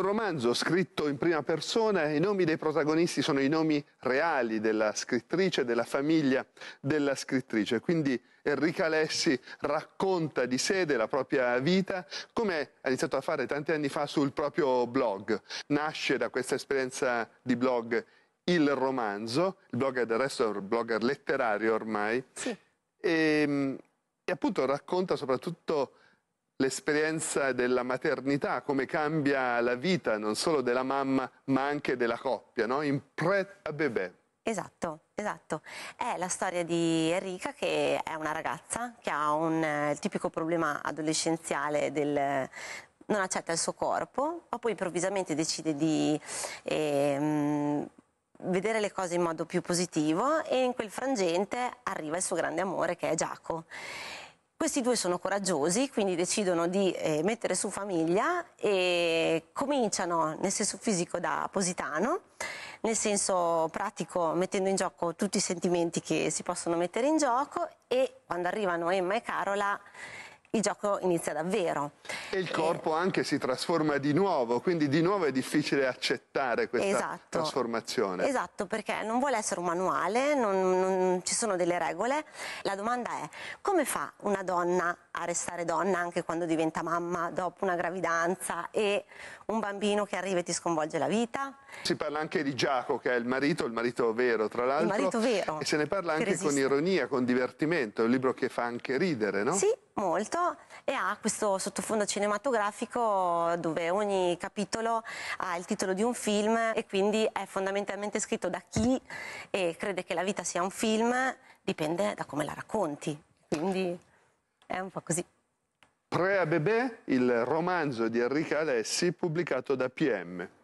un romanzo scritto in prima persona i nomi dei protagonisti sono i nomi reali della scrittrice, della famiglia della scrittrice. Quindi Enrica Lessi racconta di sé, della propria vita, come ha iniziato a fare tanti anni fa sul proprio blog. Nasce da questa esperienza di blog il romanzo, il blog è del resto un blogger letterario ormai, sì. e, ehm, e appunto racconta soprattutto l'esperienza della maternità, come cambia la vita non solo della mamma ma anche della coppia, no? in pre a bebè. Esatto, esatto. È la storia di Enrica che è una ragazza che ha un eh, tipico problema adolescenziale del non accetta il suo corpo, ma poi improvvisamente decide di eh, vedere le cose in modo più positivo e in quel frangente arriva il suo grande amore che è Giacomo. Questi due sono coraggiosi, quindi decidono di eh, mettere su famiglia e cominciano nel senso fisico da Positano, nel senso pratico mettendo in gioco tutti i sentimenti che si possono mettere in gioco e quando arrivano Emma e Carola il gioco inizia davvero. E il corpo anche si trasforma di nuovo, quindi di nuovo è difficile accettare questa esatto. trasformazione. Esatto, perché non vuole essere un manuale, non, non ci sono delle regole. La domanda è come fa una donna a restare donna anche quando diventa mamma dopo una gravidanza e un bambino che arriva e ti sconvolge la vita? Si parla anche di Giaco, che è il marito, il marito vero tra l'altro. Il marito vero. E se ne parla anche resiste. con ironia, con divertimento, è un libro che fa anche ridere, no? Sì, molto. E ha questo sottofondo cinese cinematografico dove ogni capitolo ha il titolo di un film e quindi è fondamentalmente scritto da chi crede che la vita sia un film, dipende da come la racconti. Quindi è un po' così. Pre a bebè, il romanzo di Enrica Alessi pubblicato da PM.